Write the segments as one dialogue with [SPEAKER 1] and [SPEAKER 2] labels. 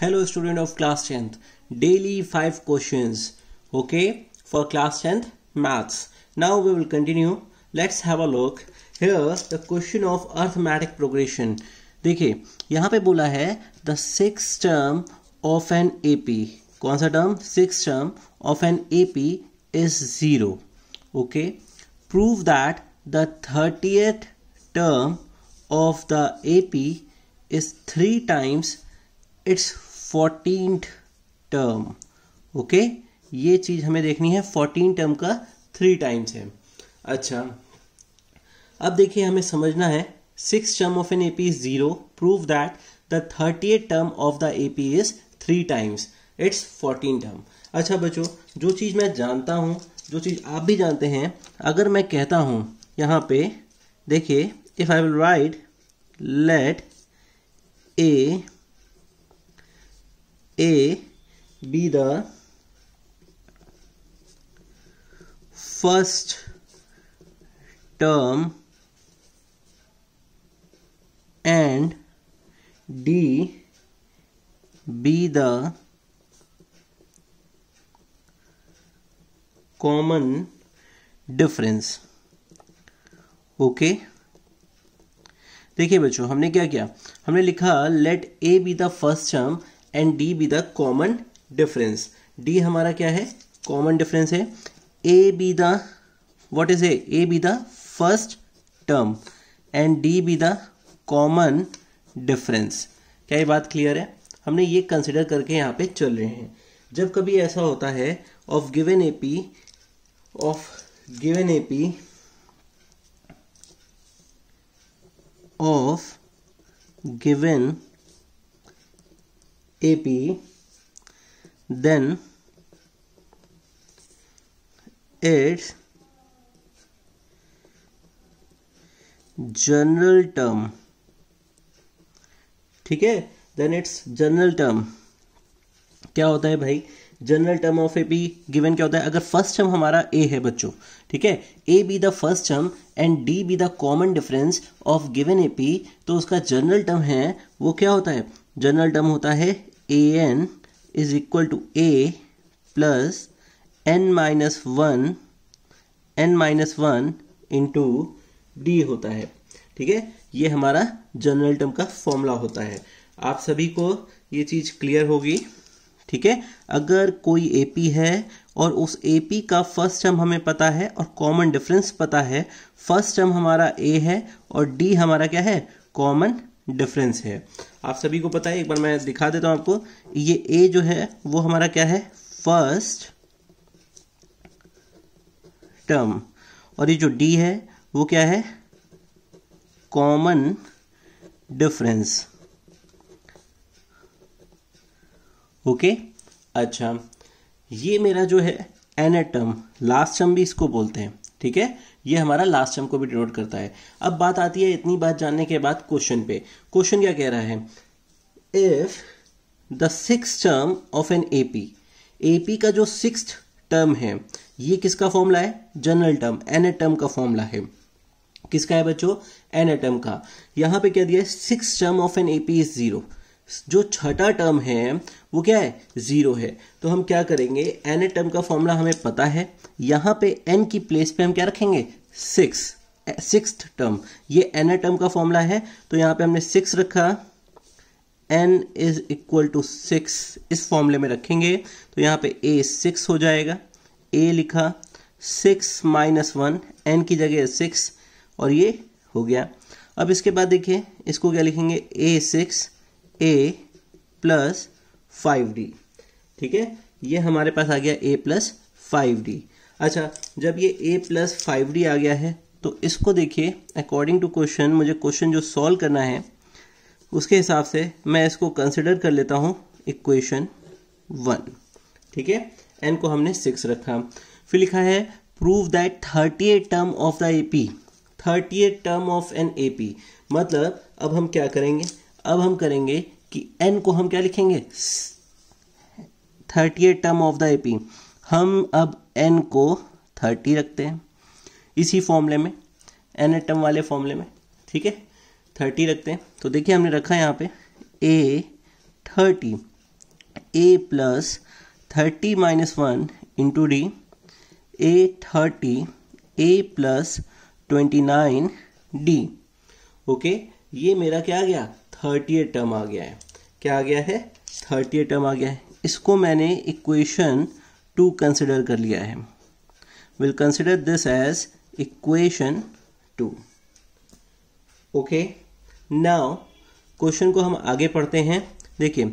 [SPEAKER 1] Hello student of class tenth daily five question okay for class tenth maths now we will continue let's have a look here the question of arithmetic progression देखिए यहाँ पे बोला है the six term of an P कौन सा term six term of an P is zero okay prove that the thirtieth term of the A P is three times its fourteen term okay ये चीज़ हमें देखनी है fourteen term का three times है अच्छा अब देखिए हमें समझना है six term of an A P is zero prove that the thirtieth term of the A P is three times its fourteen term अच्छा बच्चों जो चीज़ मैं जानता हूँ जो चीज़ आप भी जानते हैं अगर मैं कहता हूं यहाँ पे देखिए if I will write let a A be the first term and D be the common difference okay? देखिए बच्चों हमने क्या किया हमने लिखा let a be the first term and d be the common difference d हमारा क्या है कॉमन डिफरेंस है a be the what is a a be the first term and d be the common difference क्या ये बात clear है हमने ये कंसिडर करके यहाँ पे चल रहे हैं जब कभी ऐसा होता है of given A P of given A P of given AP then its general term ठीक है then its general term क्या होता है भाई general term of A P given क्या होता है अगर फर्स्ट टर्म हमारा ए है बच्चों ठीक है a be the first term and d be the common difference of given A P तो उसका जनरल टर्म है वो क्या होता है जनरल टर्म होता है a n is equal to a plus n minus one n minus one into d होता है ठीक है ये हमारा जनरल टर्म का फॉर्मूला होता है आप सभी को ये चीज़ क्लियर होगी ठीक है अगर कोई एपी है और उस एपी का फर्स्ट टर्म हमें पता है और कॉमन डिफरेंस पता है फर्स्ट टर्म हमारा ए है और डी हमारा क्या है कॉमन डिफरेंस है आप सभी को पता है एक बार मैं दिखा देता हूं आपको ये ए जो है वो हमारा क्या है फर्स्ट टर्म और ये जो डी है वो क्या है कॉमन डिफरेंस ओके अच्छा ये मेरा जो है एन टर्म लास्ट टर्म भी इसको बोलते हैं ठीक है ये हमारा लास्ट टर्म को भी डिनोट करता है अब बात आती है इतनी बात जानने के बाद क्वेश्चन पे क्वेश्चन क्या कह रहा है if the six term of an AP AP का जो सिक्स टर्म है ये किसका फॉर्मूला है जनरल टर्म एन टर्म का फॉर्मूला है किसका है बच्चों एन टर्म का यहां पे क्या दिया है six term of an AP is zero जो छठा टर्म है वो क्या है ज़ीरो है तो हम क्या करेंगे एन ए टर्म का फॉर्मूला हमें पता है यहाँ पे एन की प्लेस पे हम क्या रखेंगे सिक्स सिक्स टर्म ये एन ए टर्म का फॉर्मूला है तो यहाँ पे हमने सिक्स रखा n is equal to six इस फॉर्मूले में रखेंगे तो यहाँ पे ए सिक्स हो जाएगा ए लिखा सिक्स माइनस वन एन की जगह सिक्स और ये हो गया अब इसके बाद देखिए इसको क्या लिखेंगे a six a plus five d ठीक है ये हमारे पास आ गया ए प्लस फाइव डी अच्छा जब ये ए प्लस फाइव डी आ गया है तो इसको देखिए अकॉर्डिंग टू क्वेश्चन मुझे क्वेश्चन जो सॉल्व करना है उसके हिसाब से मैं इसको कंसिडर कर लेता हूँ इक्वेशन वन ठीक है एन को हमने सिक्स रखा फिर लिखा है prove that thirtieth term of the A P thirtieth term of an A P मतलब अब हम क्या करेंगे अब हम करेंगे कि एन को हम क्या लिखेंगे thirtieth term of the AP हम अब एन को थर्टी रखते हैं इसी फॉर्मूले में एन टर्म वाले फॉर्मूले में ठीक है थर्टी रखते हैं तो देखिए हमने रखा है यहाँ पे a thirty a plus thirty minus one into d a thirty a plus twenty nine d okay ये मेरा क्या आ गया थर्टी एट टर्म आ गया है क्या आ गया है थर्टी टर्म आ गया है इसको मैंने इक्वेशन टू कंसिडर कर लिया है will consider this as equation two okay now question को हम आगे पढ़ते हैं देखिए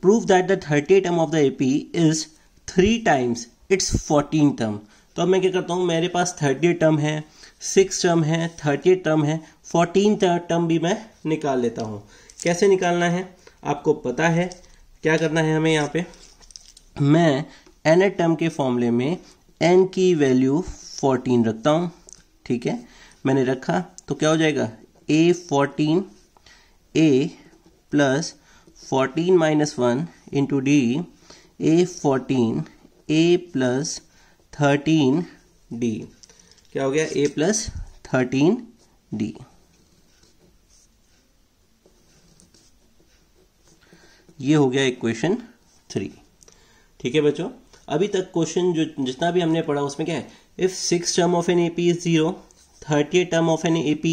[SPEAKER 1] prove that the thirty term of the A P is three times its fourteen term तो अब मैं क्या करता हूँ मेरे पास थर्टी टर्म है सिक्स टर्म है थर्टी टर्म है फोर्टीन टर्म भी मैं निकाल लेता हूँ कैसे निकालना है आपको पता है क्या करना है हमें यहाँ पे मैं एन एट टर्म के फॉर्मूले में एन की वैल्यू फोर्टीन रखता हूँ ठीक है मैंने रखा तो क्या हो जाएगा a fourteen a plus fourteen minus one into d a fourteen a plus thirteen d क्या हो गया ए प्लस थर्टीन डी ये हो गया इक्वेशन थ्री ठीक है बच्चों अभी तक क्वेश्चन जो जितना भी हमने पढ़ा उसमें क्या है if six term of an A P is zero thirty term of an A P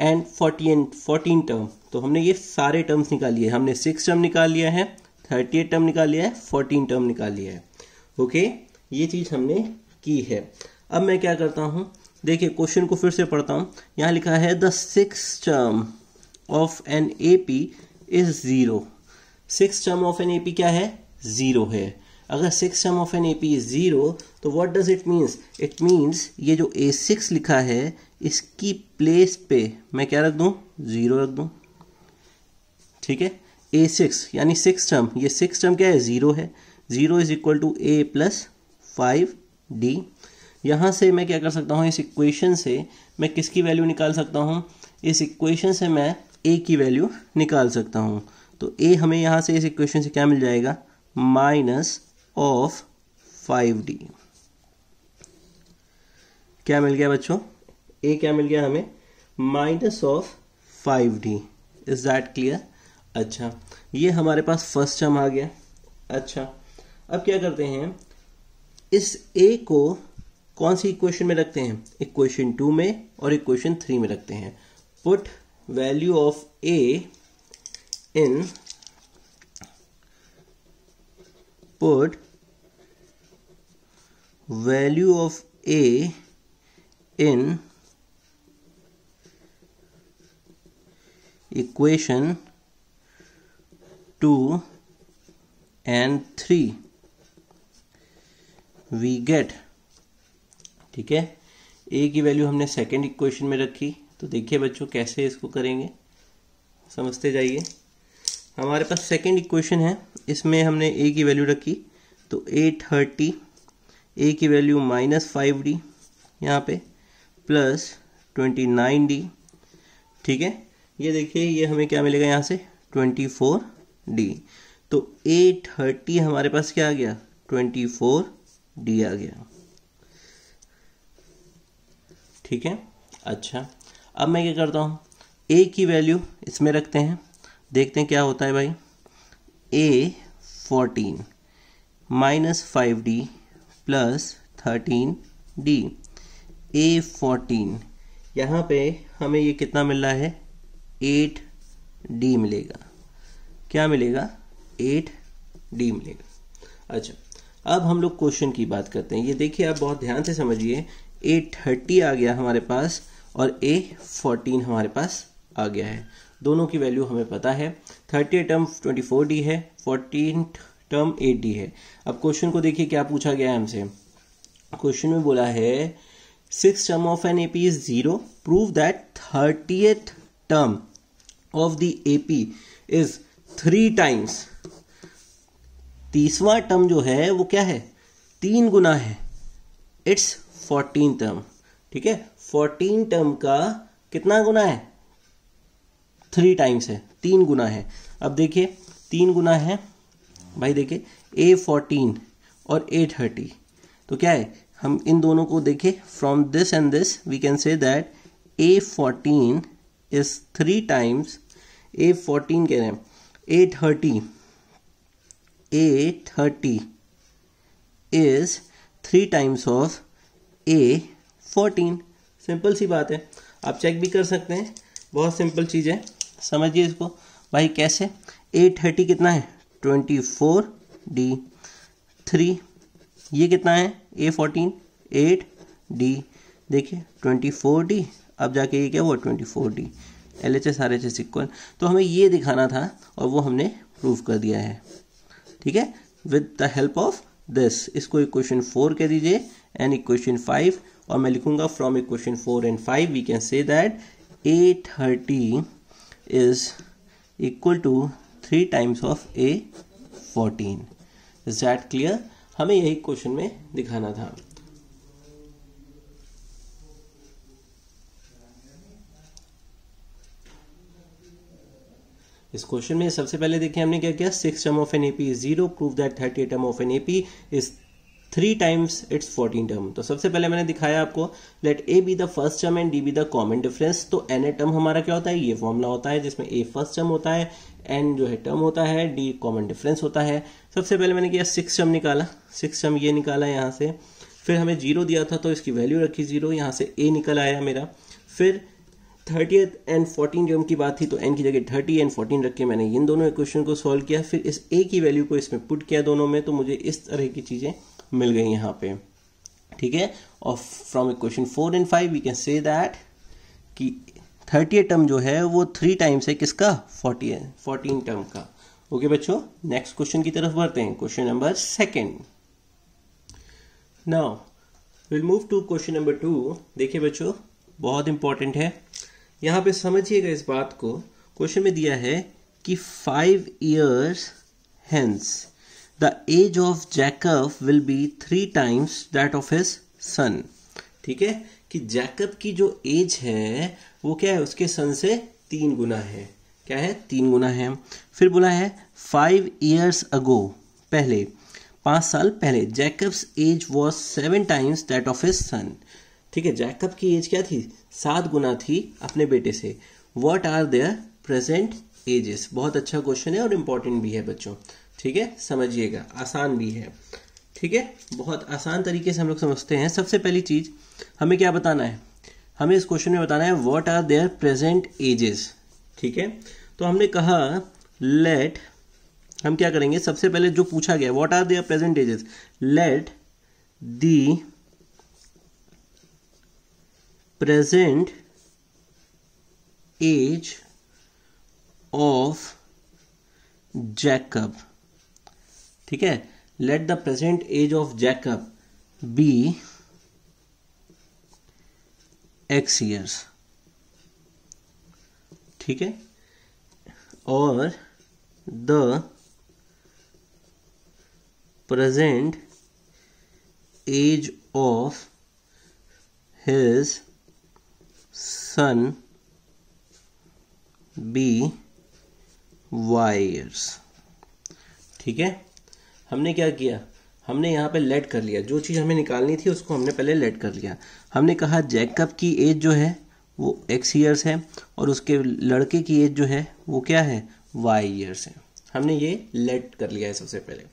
[SPEAKER 1] and forty and fourteen term तो हमने ये सारे टर्म्स निकाल लिए हमने सिक्स टर्म निकाल लिया है थर्टी एट टर्म निकाल लिया है फोर्टीन टर्म निकाल लिया है ओके ये चीज़ हमने की है अब मैं क्या करता हूँ देखिए क्वेश्चन को फिर से पढ़ता हूँ यहाँ लिखा है the six term of an A P is zero six term of an A P क्या है जीरो है अगर six term of an A is zero तो what does it means it means ये जो ए सिक्स लिखा है इसकी प्लेस पे मैं क्या रख दूँ जीरो रख दूँ ठीक है ए सिक्स यानी सिक्स टर्म ये सिक्स टर्म क्या है ज़ीरो है zero is equal to a plus five d यहाँ से मैं क्या कर सकता हूँ इस इक्वेशन से मैं किसकी वैल्यू निकाल सकता हूँ इस इक्वेशन से मैं ए की वैल्यू निकाल सकता हूँ तो ए हमें यहाँ से इस इक्वेशन से क्या मिल जाएगा माइनस ऑफ फाइव डी क्या मिल गया बच्चों ए क्या मिल गया हमें minus of five d is that clear अच्छा ये हमारे पास फर्स्ट टर्म आ गया अच्छा अब क्या करते हैं इस ए को कौन सी इक्वेशन में रखते हैं इक्वेशन टू में और इक्वेशन थ्री में रखते हैं put value of a in put value of a in equation 2 and 3 we get ठीक है ए की वैल्यू हमने सेकेंड इक्वेशन में रखी तो देखिए बच्चों कैसे इसको करेंगे समझते जाइए हमारे पास सेकेंड इक्वेशन है इसमें हमने ए की वैल्यू रखी तो ए थर्टी ए की वैल्यू माइनस फाइव डी यहाँ पे प्लस ट्वेंटी नाइन डी ठीक है ये देखिए ये हमें क्या मिलेगा यहाँ से ट्वेंटी फोर डी तो ए थर्टी हमारे पास क्या आ गया ट्वेंटी फोर डी आ गया ठीक है अच्छा अब मैं क्या करता हूँ ए की वैल्यू इसमें रखते हैं देखते हैं क्या होता है भाई a fourteen minus five d plus thirteen d a fourteen यहाँ पे हमें ये कितना मिल रहा है एट डी मिलेगा क्या मिलेगा एट डी मिलेगा अच्छा अब हम लोग क्वेश्चन की बात करते हैं ये देखिए आप बहुत ध्यान से समझिए ए थर्टी आ गया हमारे पास और ए फोर्टीन हमारे पास आ गया है दोनों की वैल्यू हमें पता है thirty term twenty four d है फोर्टीन टर्म एट डी है अब क्वेश्चन को देखिए क्या पूछा गया है हमसे क्वेश्चन में बोला है six term of an AP is zero prove that thirtieth term of the AP is three times तीसवा टर्म जो है वो क्या है तीन गुना है इट्स फोर्टीन टर्म ठीक है फोर्टीन टर्म का कितना गुना है थ्री टाइम्स है तीन गुना है अब देखिए तीन गुना है भाई देखिए ए फोर्टीन और ए थर्टी तो क्या है हम इन दोनों को देखें from this and this we can say that a fourteen is three times a fourteen कह रहे हैं a thirty a thirty is three times of a fourteen simple सी बात है आप चेक भी कर सकते हैं बहुत सिंपल चीज़ है समझिए इसको भाई कैसे ए थर्टी कितना है ट्वेंटी फोर डी थ्री ये कितना है ए फोर्टीन एट डी देखिए ट्वेंटी फोर डी अब जाके ये क्या हुआ twenty four d L H S R H S equal तो हमें ये दिखाना था और वो हमने प्रूव कर दिया है ठीक है with the help of this इसको इक्वेशन फोर कह दीजिए एंड इक्वेशन फाइव और मैं लिखूंगा from equation four and five we can say that a thirty is equal to three times of a fourteen is that clear हमें यही question में दिखाना था इस क्वेश्चन में सबसे पहले देखिए हमने क्या किया six term of an AP zero prove that thirty term of an AP is three times its fourteen term तो सबसे पहले मैंने दिखाया आपको let a be the first term and d be the common difference तो n a term हमारा क्या होता है ये फॉर्मुला होता है जिसमें ए फर्स्ट टर्म होता है एन जो है टर्म होता है डी कॉमन डिफरेंस होता है सबसे पहले मैंने किया सिक्स टर्म निकाला सिक्स टर्म ये निकाला यहाँ से फिर हमें जीरो दिया था तो इसकी वैल्यू रखी जीरो यहाँ से ए निकल आया मेरा फिर थर्टी एंड फोर्टीन टर्म की बात थी तो एन की जगह थर्टी एंड फोर्टीन रख के मैंने इन दोनों इक्वेशन को सॉल्व किया फिर इस ए की वैल्यू को इसमें पुट किया दोनों में तो मुझे इस तरह की चीज़ें मिल गई यहाँ पे ठीक है और from equation four and five we can say that कि थर्टी टर्म जो है वो थ्री टाइम्स है किसका फोर्टी फोर्टीन टर्म का ओके okay, बच्चों नेक्स्ट क्वेश्चन की तरफ बढ़ते हैं question number second now will move to question number two देखिए बच्चों बहुत इंपॉर्टेंट है यहां पे समझिएगा इस बात को क्वेश्चन में दिया है कि five years hence the age of Jacob will be three times that of his son ठीक है कि जैकब की जो एज है वो क्या है उसके सन से तीन गुना है क्या है तीन गुना है फिर बोला है फाइव ईयर्स अगो पहले पाँच साल पहले Jacob's age was seven times that of his son ठीक है जैकब की एज क्या थी सात गुना थी अपने बेटे से what are their present ages बहुत अच्छा क्वेश्चन है और इंपॉर्टेंट भी है बच्चों ठीक है समझिएगा आसान भी है ठीक है बहुत आसान तरीके से हम लोग समझते हैं सबसे पहली चीज़ हमें क्या बताना है हमें इस क्वेश्चन में बताना है what are their present ages ठीक है तो हमने कहा लेट हम क्या करेंगे सबसे पहले जो पूछा गया what are their present ages let the present age of Jacob ठीक है let the present age of Jacob be x years ठीक है और the age of his son be y years ठीक है हमने क्या किया हमने यहाँ पे लेट कर लिया जो चीज़ हमें निकालनी थी उसको हमने पहले लेट कर लिया हमने कहा जैकब की एज जो है वो एक्स ईयर्स है और उसके लड़के की एज जो है वो क्या है वाई ईयर्स है हमने ये लेट कर लिया है सबसे पहले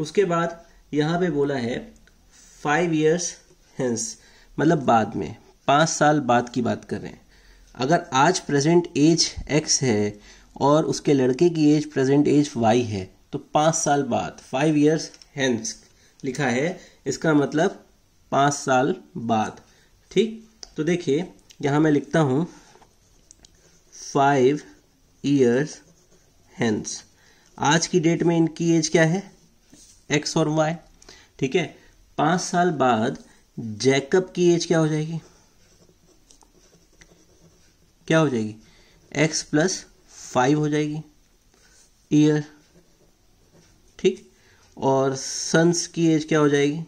[SPEAKER 1] उसके बाद यहाँ पे बोला है फाइव ईयर्स हैंस मतलब बाद में पाँच साल बाद की बात कर रहे हैं अगर आज प्रेजेंट एज एक्स है और उसके लड़के की एज प्रेजेंट एज वाई है तो पाँच साल बाद फाइव ईयर्स हैंस लिखा है इसका मतलब पाँच साल बाद ठीक तो देखिए यहाँ मैं लिखता हूँ फाइव ईयर्स हैंस आज की डेट में इनकी एज क्या है एक्स और वाई ठीक है पाँच साल बाद जैकब की एज क्या हो जाएगी क्या हो जाएगी एक्स प्लस फाइव हो जाएगी ईयर और सन्स की एज क्या हो जाएगी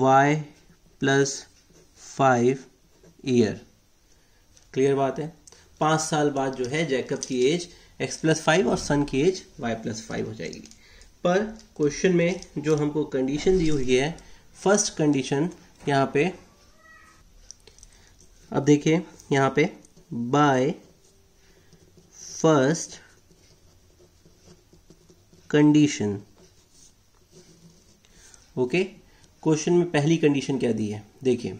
[SPEAKER 1] y plus five year clear बात है पांच साल बाद जो है जैकब की एज एक्स प्लस फाइव और सन की एज वाई प्लस फाइव हो जाएगी पर क्वेश्चन में जो हमको कंडीशन दी हुई है फर्स्ट कंडीशन यहाँ पे अब देखिए यहां पे by first condition okay question में पहली कंडीशन क्या दी है देखिए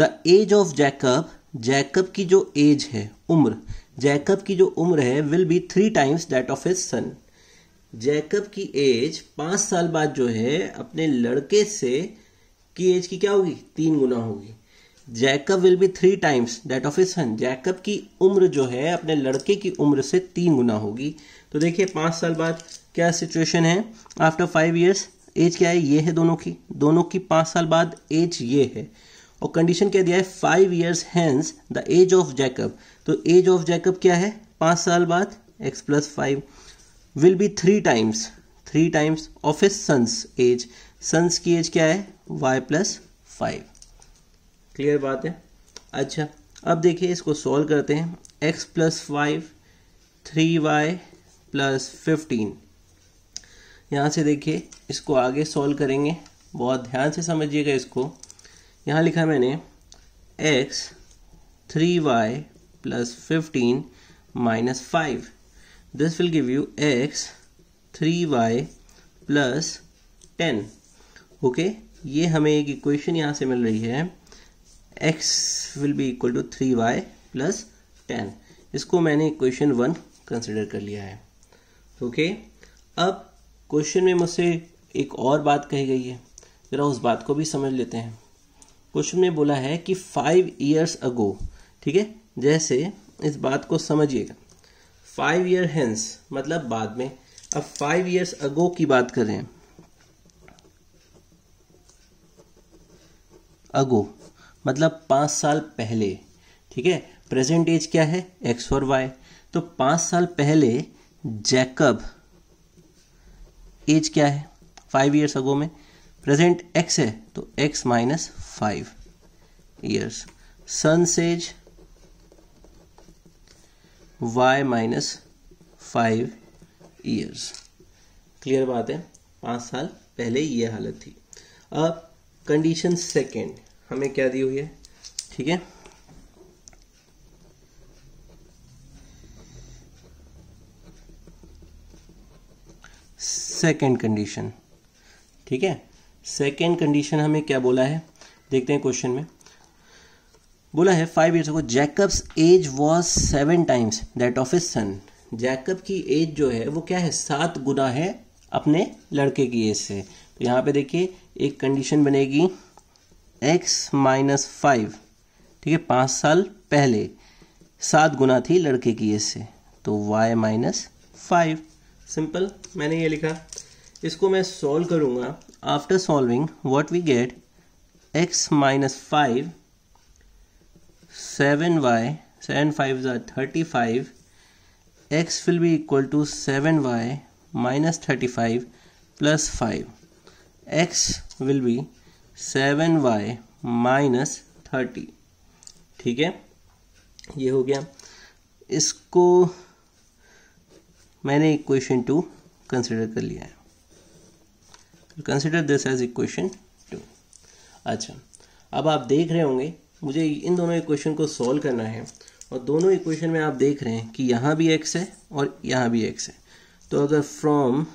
[SPEAKER 1] the age of Jacob Jacob की जो एज है उम्र जैकब की जो उम्र है will be three times that of his son Jacob की एज पांच साल बाद जो है अपने लड़के से की एज की क्या होगी तीन गुना होगी Jacob will be three times that of his son Jacob की उम्र जो है अपने लड़के की उम्र से तीन गुना होगी तो देखिए पाँच साल बाद क्या सिचुएशन है आफ्टर फाइव ईयर्स एज क्या है ये है दोनों की दोनों की पाँच साल बाद एज ये है और कंडीशन क्या दिया है five years hence the age of Jacob तो एज ऑफ जैकब क्या है पाँच साल बाद x plus five will be three times three times of his son's age son's की एज क्या है वाई प्लस फाइव क्लियर बात है अच्छा अब देखिए इसको सॉल्व करते हैं x plus five three y plus fifteen यहाँ से देखिए इसको आगे सॉल्व करेंगे बहुत ध्यान से समझिएगा इसको यहाँ लिखा मैंने x three y plus fifteen minus five this will give you x three y plus ten okay ये हमें एक इक्वेशन यहाँ से मिल रही है x will be equal to three y plus ten इसको मैंने क्वेश्चन वन कंसिडर कर लिया है ओके okay? अब क्वेश्चन में मुझसे एक और बात कही गई है जरा उस बात को भी समझ लेते हैं क्वेश्चन में बोला है कि फाइव ईयर्स अगो ठीक है जैसे इस बात को समझिएगा फाइव ईयर हैंस मतलब बाद में अब फाइव ईयर्स अगो की बात करें अगो मतलब पाँच साल पहले ठीक है प्रेजेंट एज क्या है एक्स और वाई तो पाँच साल पहले जैकब एज क्या है फाइव ईयर्स अगो में प्रेजेंट एक्स है तो x minus five years son says y minus five years clear बात है पाँच साल पहले ये हालत थी अब कंडीशन सेकेंड हमें क्या दी हुई है ठीक है सेकेंड कंडीशन ठीक है सेकेंड कंडीशन हमें क्या बोला है देखते हैं क्वेश्चन में बोला है फाइव ईयर्स को Jacob's age was seven times that of his son Jacob की एज जो है वो क्या है सात गुना है अपने लड़के की एज से तो यहाँ पे देखिए एक कंडीशन बनेगी एक्स माइनस फाइव ठीक है पाँच साल पहले सात गुना थी लड़के की एज से तो वाई माइनस फाइव सिंपल मैंने ये लिखा इसको मैं सॉल्व करूँगा after solving what we get x minus five seven y seven five जो thirty five x will be equal to seven y minus thirty five plus five x will be seven y minus thirty ठीक है ये हो गया इसको मैंने equation two consider कर लिया है consider this as equation two अच्छा अब आप देख रहे होंगे मुझे इन दोनों इक्वेशन को सॉल्व करना है और दोनों इक्वेशन में आप देख रहे हैं कि यहाँ भी एक्स है और यहाँ भी एक्स है तो अगर फ्रॉम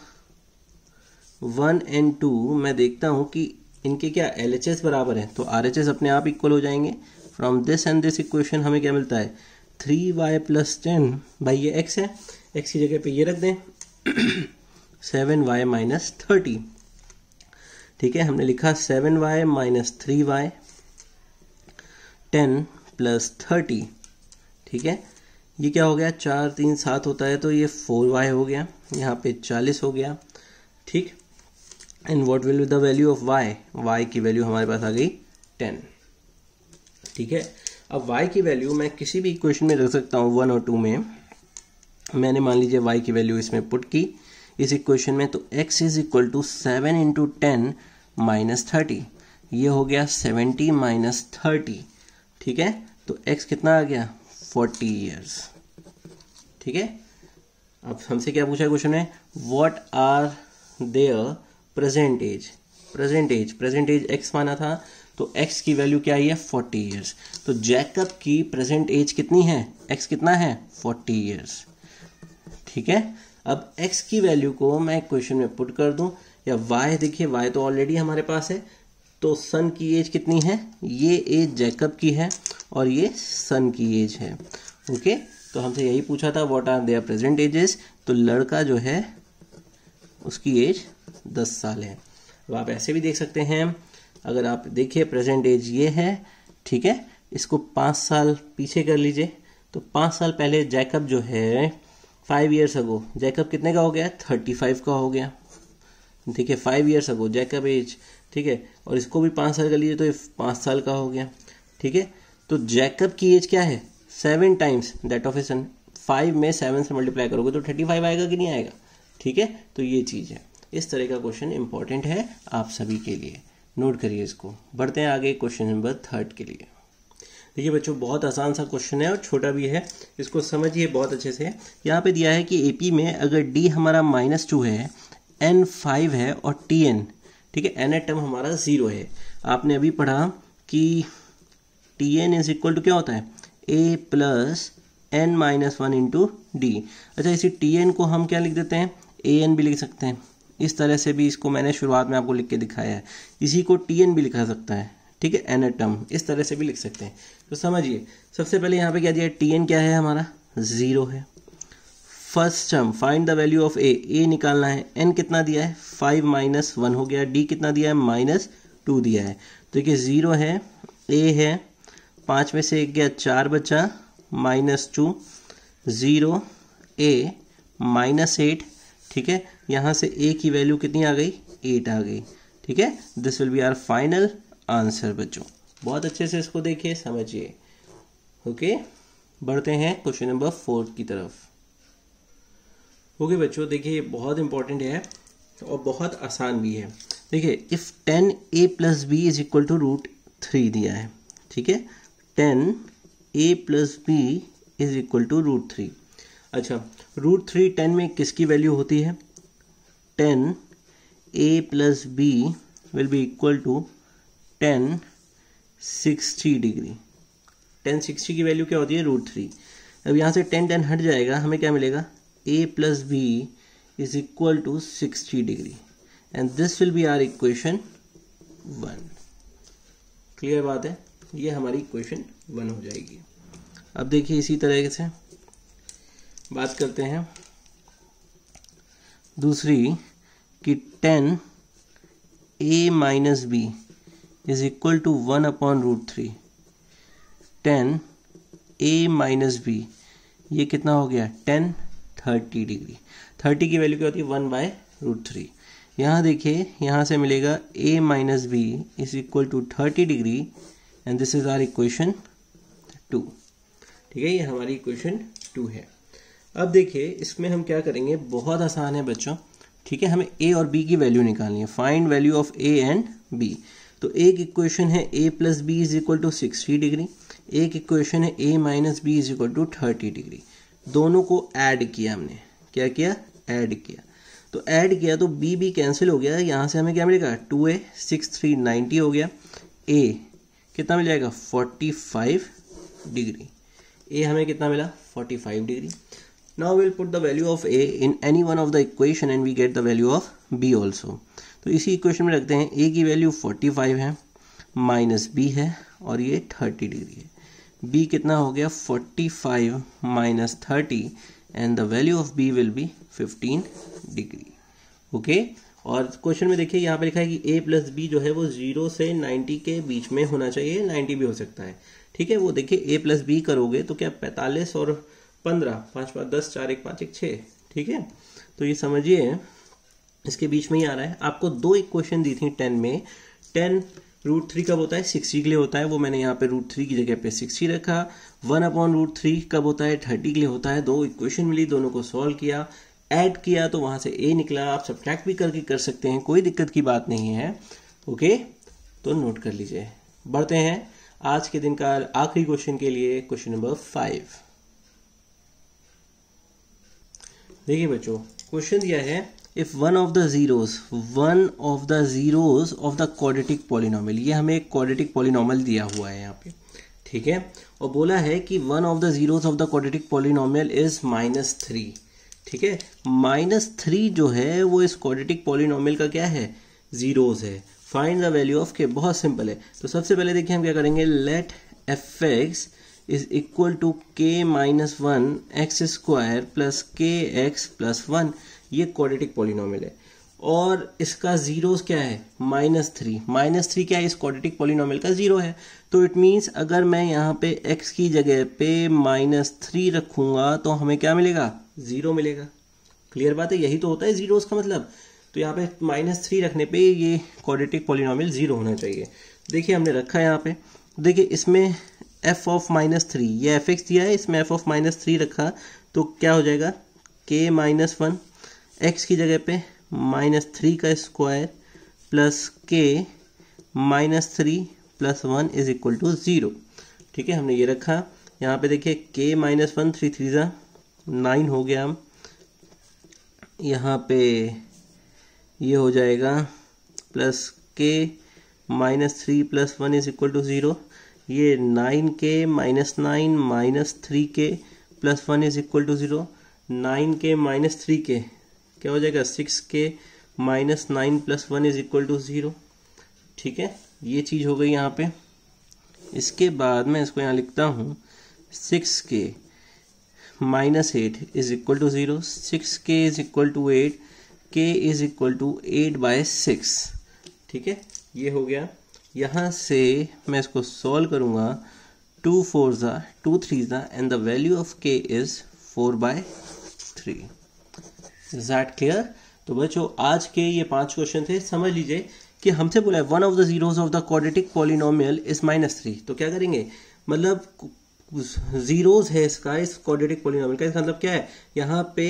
[SPEAKER 1] वन एंड टू मैं देखता हूँ कि इनके क्या एल बराबर हैं तो आर अपने आप इक्वल हो जाएंगे from this and this equation हमें क्या मिलता है three y plus ten by ये एक्स है एक्स की जगह पे ये रख दें सेवन वाई माइनस थर्टी ठीक है हमने लिखा seven y minus three y ten plus thirty ठीक है ये क्या हो गया चार तीन सात होता है तो ये फोर वाई हो गया यहाँ पे चालीस हो गया ठीक and what will the value of y y की वैल्यू हमारे पास आ गई टेन ठीक है अब वाई की वैल्यू मैं किसी भी इक्वेशन में रख सकता हूँ वन और टू में मैंने मान लीजिए वाई की वैल्यू इसमें पुट की इस इक्वेशन में तो x is equal to seven into ten minus thirty ये हो गया सेवेंटी माइनस थर्टी ठीक है तो एक्स कितना आ गया फोर्टी ईयर्स ठीक है अब हमसे क्या पूछा क्वेश्चन है what are their present age present age present age x माना था तो एक्स की वैल्यू क्या आई है फोर्टी ईयर्स तो जैकब की प्रेजेंट एज कितनी है एक्स कितना है फोर्टी ईयर्स ठीक है अब एक्स की वैल्यू को मैं क्वेश्चन में पुट कर दूं या वाई देखिए वाई तो ऑलरेडी हमारे पास है तो सन की एज कितनी है ये एज जैकब की है और ये सन की एज है ओके तो हमसे यही पूछा था what are their present ages तो लड़का जो है उसकी एज दस साल है अब आप ऐसे भी देख सकते हैं अगर आप देखिए प्रेजेंट एज ये है ठीक है इसको पाँच साल पीछे कर लीजिए तो पाँच साल पहले जैकब जो है फाइव ईयर्स अगो जैकब कितने का हो गया थर्टी फाइव का हो गया ठीक है five years ago Jacob age ठीक है और इसको भी पाँच साल कर लीजिए तो ये पाँच साल का हो गया ठीक है तो जैकब की एज क्या है seven times that of a son five में सेवन से मल्टीप्लाई करोगे तो थर्टी फाइव आएगा कि नहीं आएगा ठीक है तो ये चीज़ है इस तरह का क्वेश्चन इंपॉर्टेंट है आप सभी के लिए नोट करिए इसको बढ़ते हैं आगे क्वेश्चन नंबर थर्ड के लिए देखिए बच्चों बहुत आसान सा क्वेश्चन है और छोटा भी है इसको समझिए बहुत अच्छे से यहाँ पे दिया है कि एपी में अगर डी हमारा माइनस टू है एन फाइव है और टी एन ठीक है एन ए टर्म हमारा ज़ीरो है आपने अभी पढ़ा कि t n is equal to क्या होता है a plus n minus one into d अच्छा इसी टी एन को हम क्या लिख देते हैं ए एन भी लिख सकते हैं इस तरह से भी इसको मैंने शुरुआत में आपको लिख के दिखाया है इसी को टी एन भी लिखा सकता है ठीक है एन एटम इस तरह से भी लिख सकते हैं तो समझिए सबसे पहले यहाँ पे क्या दिया टी एन क्या है हमारा ज़ीरो है first term find the value of a a निकालना है एन कितना दिया है फाइव माइनस वन हो गया डी कितना दिया है माइनस टू दिया है तो देखिए ज़ीरो है ए है पाँच में से एक गया चार बचा minus two zero a minus eight ठीक है यहाँ से ए की वैल्यू कितनी आ गई एट आ गई ठीक है this will be our final answer बच्चों बहुत अच्छे से इसको देखिए समझिए ओके बढ़ते हैं क्वेश्चन नंबर फोर्थ की तरफ ओके बच्चों देखिए ये बहुत इंपॉर्टेंट है और बहुत आसान भी है देखिए if tan a plus b is equal to root three दिया है ठीक है tan a plus b is equal to root three अच्छा रूट थ्री टेन में किसकी वैल्यू होती है tan a plus b will be equal to tan sixty degree tan sixty की वैल्यू क्या होती है रूट थ्री अब यहाँ से टेन टेन हट जाएगा हमें क्या मिलेगा a plus b is equal to sixty degree and this will be our equation one clear बात है ये हमारी इक्वेशन वन हो जाएगी अब देखिए इसी तरह से बात करते हैं दूसरी कि tan a minus b is equal to one upon root three tan a minus b ये कितना हो गया टेन थर्टी डिग्री थर्टी की वैल्यू क्या होती है वन बाय रूट थ्री यहाँ देखिए यहाँ से मिलेगा a minus b is equal to thirty degree and this is our equation two ठीक है ये हमारी इक्वेशन टू है अब देखिए इसमें हम क्या करेंगे बहुत आसान है बच्चों ठीक है हमें ए और बी की वैल्यू निकालनी है find value of a and b तो एक इक्वेशन है a plus b is equal to sixty degree एक इक्वेशन है a minus b is equal to thirty degree दोनों को ऐड किया हमने क्या किया ऐड किया तो ऐड किया तो बी बी कैंसिल हो गया यहाँ से हमें क्या मिलेगा two a six three ninety हो गया ए कितना मिल जाएगा फोर्टी फाइव डिग्री ए हमें कितना मिला forty five degree now we'll put the value of a in any one of the equation and we get the value of b also तो इसी equation में रखते हैं a की वैल्यू 45 है माइनस बी है और ये 30 डिग्री है b कितना हो गया 45 minus thirty and the value of b will be 15 degree okay और क्वेश्चन में देखिए यहाँ पे लिखा है कि a प्लस बी जो है वो जीरो से 90 के बीच में होना चाहिए 90 भी हो सकता है ठीक है वो देखिए a प्लस बी करोगे तो क्या 45 और पंद्रह पाँच पाँच दस चार एक पाँच एक छः ठीक है तो ये समझिए इसके बीच में ही आ रहा है आपको दो एक क्वेश्चन दी थी टेन में टेन रूट थ्री कब होता है सिक्सटी के लिए होता है वो मैंने यहाँ पे रूट थ्री की जगह पे सिक्सटी रखा वन अपॉन रूट थ्री कब होता है थर्टी के लिए होता है दो इक्वेशन मिली दोनों को सॉल्व किया ऐड किया तो वहां से ए निकला आप सब्ट्रैक्ट भी करके कर सकते हैं कोई दिक्कत की बात नहीं है ओके तो नोट कर लीजिए बढ़ते हैं आज के दिन का आखिरी क्वेश्चन के लिए क्वेश्चन नंबर फाइव देखिए बच्चों क्वेश्चन दिया है if one of the zeros one of the zeros of the quadratic polynomial ये हमें एक क्वाड्रेटिक पॉलिनॉमल दिया हुआ है यहाँ पे ठीक है और बोला है कि one of the zeros of the quadratic polynomial is minus three ठीक है माइनस थ्री जो है वो इस क्वाड्रेटिक पॉलिनॉमल का क्या है ज़ीरोज़ है फाइंड द वैल्यू ऑफ के बहुत सिंपल है तो सबसे पहले देखिए हम क्या करेंगे let f x is equal to k minus one x square plus k x plus one ये क्वाड्रेटिक पॉलिनोमियल है और इसका जीरोस क्या है माइनस थ्री माइनस थ्री क्या है इस क्वाड्रेटिक पॉलिनोमियल का जीरो है तो इट मीन्स अगर मैं यहाँ पे एक्स की जगह पे माइनस थ्री रखूंगा तो हमें क्या मिलेगा ज़ीरो मिलेगा क्लियर बात है यही तो होता है जीरोस का मतलब तो यहाँ पे माइनस थ्री रखने पे ये क्वाड्रेटिक पॉलिनोमियल ज़ीरो होना चाहिए देखिए हमने रखा है यहाँ पे देखिए इसमें एफ ऑफ माइनस थ्री ये एफ एक्स दिया है इसमें एफ ऑफ माइनस थ्री रखा तो क्या हो जाएगा के माइनस वन एक्स की जगह पे माइनस थ्री का square plus k minus three plus one is equal to zero ठीक है हमने ये रखा यहाँ पे देखिए k minus one three three ज़ा नाइन हो गया हम यहाँ पे ये हो जाएगा plus k minus three plus one is equal to zero ये nine k minus nine minus three k plus one is equal to zero nine k minus three k क्या हो जाएगा six k minus nine plus one is equal to zero ठीक है ये चीज़ हो गई यहाँ पे इसके बाद मैं इसको यहाँ लिखता हूँ six k minus eight is equal to zero six k is equal to eight k is equal to eight by six ठीक है ये हो गया यहाँ से मैं इसको सॉल्व करूँगा टू फोर ज़ा टू थ्री ज़ा and the value of k is four by three is that clear तो बच्चों आज के ये पांच क्वेश्चन थे समझ लीजिए कि हमसे बोला है one of the zeros of the quadratic polynomial is minus three तो क्या करेंगे मतलब जीरोज है इसका इस क्वाड्रेटिक पॉलिनोमियल का इसका मतलब क्या है यहाँ पे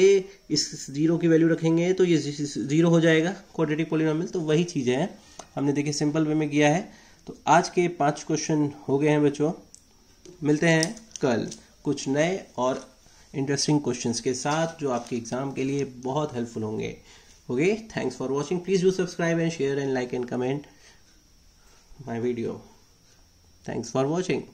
[SPEAKER 1] इस जीरो की वैल्यू रखेंगे तो ये जीरो हो जाएगा क्वाड्रेटिक पॉलिनोमियल तो वही चीज़ है हमने देखिए सिंपल वे में किया है तो आज के पांच क्वेश्चन हो गए हैं बच्चों मिलते हैं कल कुछ नए और इंटरेस्टिंग क्वेश्चंस के साथ जो आपके एग्जाम के लिए बहुत हेल्पफुल होंगे okay thanks for watching please do subscribe and share and like and comment my video thanks for watching